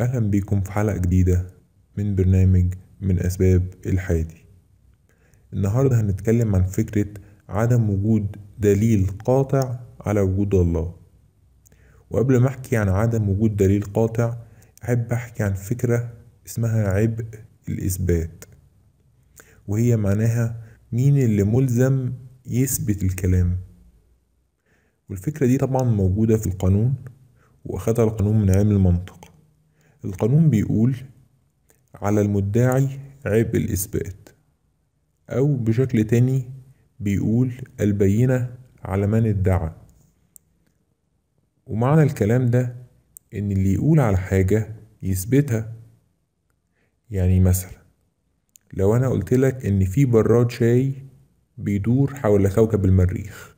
أهلا بيكم في حلقة جديدة من برنامج من أسباب الحادي النهاردة هنتكلم عن فكرة عدم وجود دليل قاطع على وجود الله وقبل ما أحكي عن عدم وجود دليل قاطع أحب أحكي عن فكرة اسمها عبء الإثبات وهي معناها مين اللي ملزم يثبت الكلام والفكرة دي طبعا موجودة في القانون وأخدها القانون من علم المنطق القانون بيقول على المدعي عبء الإثبات أو بشكل تاني بيقول البينة على من ادعى ومعنى الكلام ده إن اللي يقول على حاجة يثبتها يعني مثلا لو أنا قلتلك إن في براد شاي بيدور حول كوكب المريخ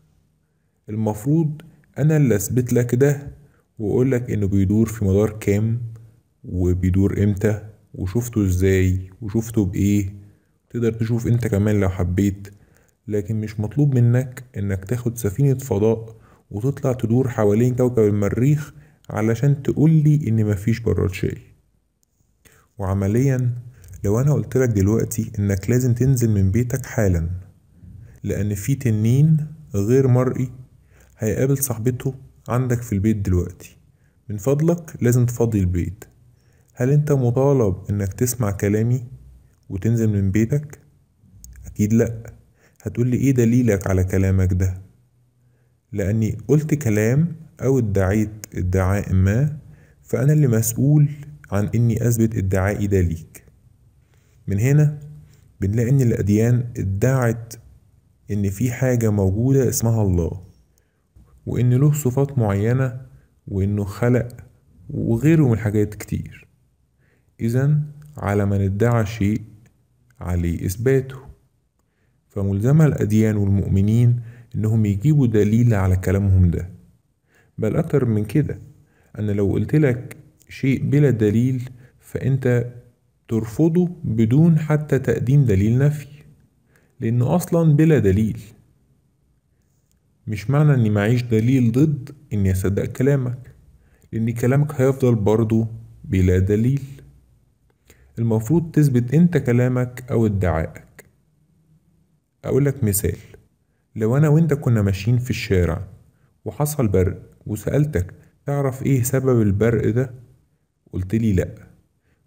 المفروض أنا اللي أثبت لك ده وأقولك إنه بيدور في مدار كام وبيدور امتى وشفته ازاي وشفته بايه تقدر تشوف انت كمان لو حبيت لكن مش مطلوب منك انك تاخد سفينة فضاء وتطلع تدور حوالين كوكب المريخ علشان تقولي ان مفيش براد شاي وعمليا لو انا قلتلك دلوقتي انك لازم تنزل من بيتك حالا لان في تنين غير مرئي هيقابل صاحبته عندك في البيت دلوقتي من فضلك لازم تفضي البيت هل انت مطالب انك تسمع كلامي وتنزل من بيتك؟ اكيد لأ هتقولي ايه دليلك على كلامك ده؟ لاني قلت كلام او ادعيت ادعاء ما فانا اللي مسؤول عن اني اثبت ادعائي ده ليك من هنا بنلاقي ان الاديان ادعت ان في حاجة موجودة اسمها الله وان له صفات معينة وانه خلق وغيره من حاجات كتير إذا على من ادعى شيء عليه إثباته فملزمة الأديان والمؤمنين إنهم يجيبوا دليل على كلامهم ده بل أكتر من كده أنا لو قلتلك شيء بلا دليل فأنت ترفضه بدون حتى تقديم دليل نفي لأنه أصلا بلا دليل مش معنى إني معيش دليل ضد إني أصدق كلامك لأن كلامك هيفضل برضه بلا دليل المفروض تثبت انت كلامك او ادعائك اقول لك مثال لو انا وانت كنا ماشيين في الشارع وحصل برق وسألتك تعرف ايه سبب البرق ده قلت لي لا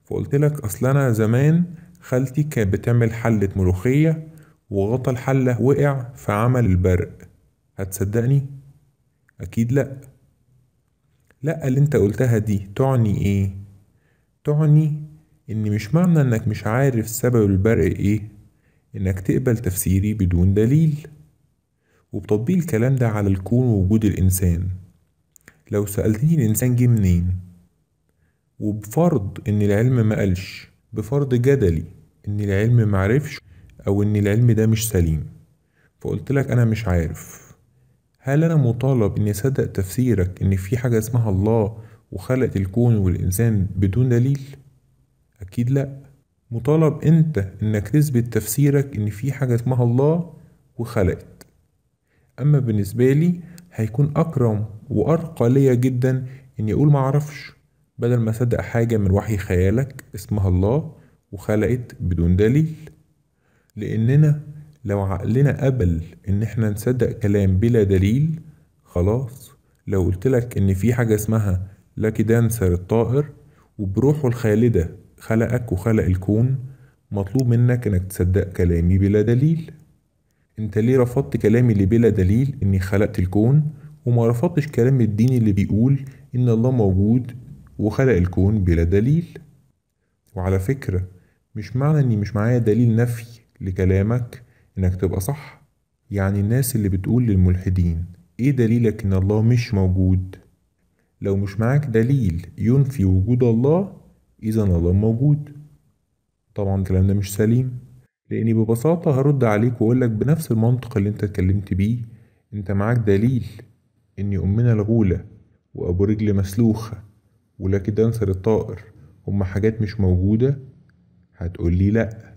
فقلت لك اصل انا زمان خالتي كانت بتعمل حلة ملوخية وغطى الحلة وقع فعمل البرق هتصدقني اكيد لا لا اللي انت قلتها دي تعني ايه تعني إن مش معنى إنك مش عارف سبب البرق إيه إنك تقبل تفسيري بدون دليل وبتطبيق الكلام ده على الكون ووجود الإنسان لو سألتني الإنسان جه منين وبفرض إن العلم ما قالش بفرض جدلي إن العلم معرفش أو إن العلم ده مش سليم فقلت لك أنا مش عارف هل أنا مطالب إني أصدق تفسيرك إن في حاجة اسمها الله وخلقت الكون والإنسان بدون دليل؟ اكيد لا مطالب انت انك تثبت تفسيرك ان في حاجة اسمها الله وخلقت اما بالنسبة لي هيكون اكرم وارقى ليا جدا اني اقول معرفش بدل ما اصدق حاجة من وحي خيالك اسمها الله وخلقت بدون دليل لاننا لو عقلنا قبل ان احنا نصدق كلام بلا دليل خلاص لو قلتلك ان في حاجة اسمها دانسر الطائر وبروحه الخالدة خلقك وخلق الكون مطلوب منك انك تصدق كلامي بلا دليل انت ليه رفضت كلامي اللي بلا دليل اني خلقت الكون وما رفضتش كلام الدين اللي بيقول ان الله موجود وخلق الكون بلا دليل وعلى فكرة مش معنى اني مش معايا دليل نفي لكلامك انك تبقى صح يعني الناس اللي بتقول للملحدين ايه دليلك ان الله مش موجود لو مش معاك دليل ينفي وجود الله إذا الله موجود طبعا الكلام ده مش سليم لأني ببساطة هرد عليك وأقولك بنفس المنطق اللي أنت اتكلمت بيه أنت معاك دليل إن أمنا الغولة وأبو رجل مسلوخة ولكن دانسر الطائر هما حاجات مش موجودة هتقولي لأ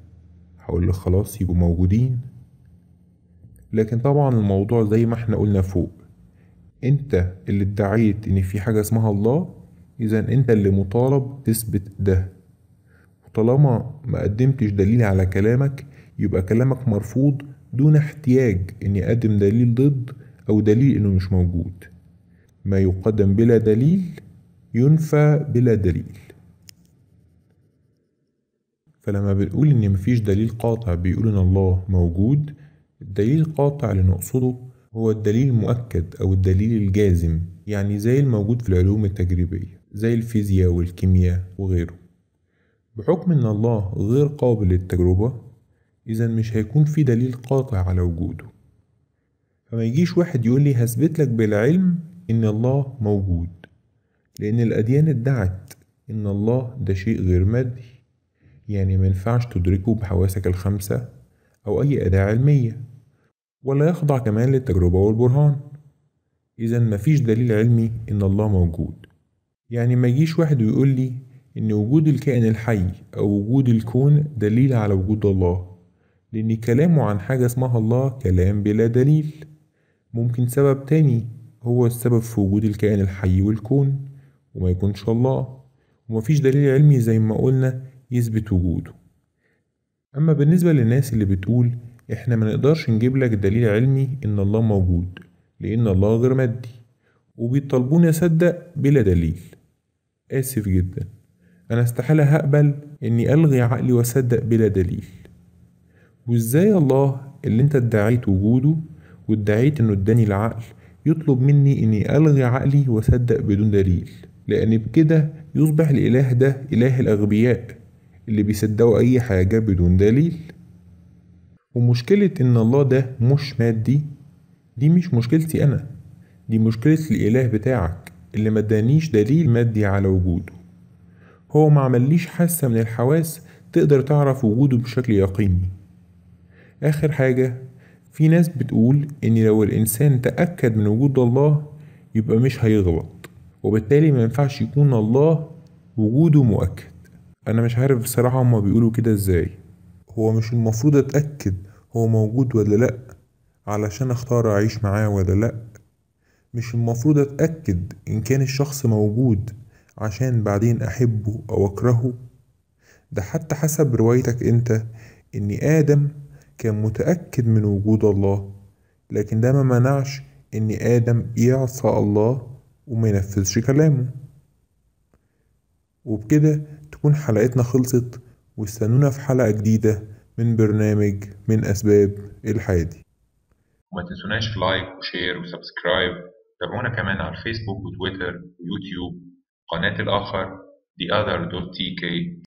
هقولك خلاص يبقوا موجودين لكن طبعا الموضوع زي ما احنا قلنا فوق انت اللي ادعيت ان في حاجة اسمها الله إذا أنت اللي مطالب تثبت ده وطالما ما قدمتش دليل على كلامك يبقى كلامك مرفوض دون احتياج إني أقدم دليل ضد أو دليل إنه مش موجود ما يقدم بلا دليل ينفى بلا دليل فلما بنقول إن مفيش دليل قاطع بيقول إن الله موجود الدليل القاطع اللي نقصده هو الدليل المؤكد أو الدليل الجازم يعني زي الموجود في العلوم التجريبية زي الفيزياء والكيمياء وغيره بحكم إن الله غير قابل للتجربة إذا مش هيكون في دليل قاطع على وجوده فما يجيش واحد يقول لي هثبت لك بالعلم إن الله موجود لأن الأديان ادعت إن الله ده شيء غير مادي يعني مينفعش تدركه بحواسك الخمسة أو أي أداة علمية ولا يخضع كمان للتجربة والبرهان إذا مفيش دليل علمي إن الله موجود يعني ما يجيش واحد ويقول لي إن وجود الكائن الحي أو وجود الكون دليل على وجود الله لأن كلامه عن حاجة اسمها الله كلام بلا دليل ممكن سبب تاني هو السبب في وجود الكائن الحي والكون وما يكونش الله ومفيش دليل علمي زي ما قلنا يثبت وجوده أما بالنسبة للناس اللي بتقول إحنا منقدرش نجيب لك دليل علمي إن الله موجود لأن الله غير مادي وبيطلبوني أصدق بلا دليل آسف جدا أنا استحالة هقبل إني ألغي عقلي وأصدق بلا دليل وإزاي الله اللي أنت ادعيت وجوده وادعيت إنه اداني العقل يطلب مني إني ألغي عقلي وأصدق بدون دليل لأن بكده يصبح الإله ده إله الأغبياء اللي بيصدقوا أي حاجة بدون دليل ومشكلة إن الله ده مش مادي دي مش مشكلتي أنا دي مشكلة الإله بتاعك اللي ما دليل مادي على وجوده هو ما عمليش حاسة من الحواس تقدر تعرف وجوده بشكل يقيني آخر حاجة في ناس بتقول إن لو الإنسان تأكد من وجود الله يبقى مش هيغلط وبالتالي ما ينفعش يكون الله وجوده مؤكد أنا مش عارف بصراحة هما بيقولوا كده إزاي هو مش المفروض أتأكد هو موجود ولا لأ علشان أختار أعيش معاه ولا لأ مش المفروض أتأكد إن كان الشخص موجود عشان بعدين أحبه أو أكرهه ده حتى حسب روايتك أنت إن آدم كان متأكد من وجود الله لكن ده ما منعش إن آدم يعصى الله وما ينفذش كلامه وبكده تكون حلقتنا خلصت واستنونا في حلقة جديدة من برنامج من أسباب الحياة دي ما تنسوناش لايك وشير وسبسكرايب تابعونا كمان على الفيسبوك وتويتر ويوتيوب قناة الآخر theother.tk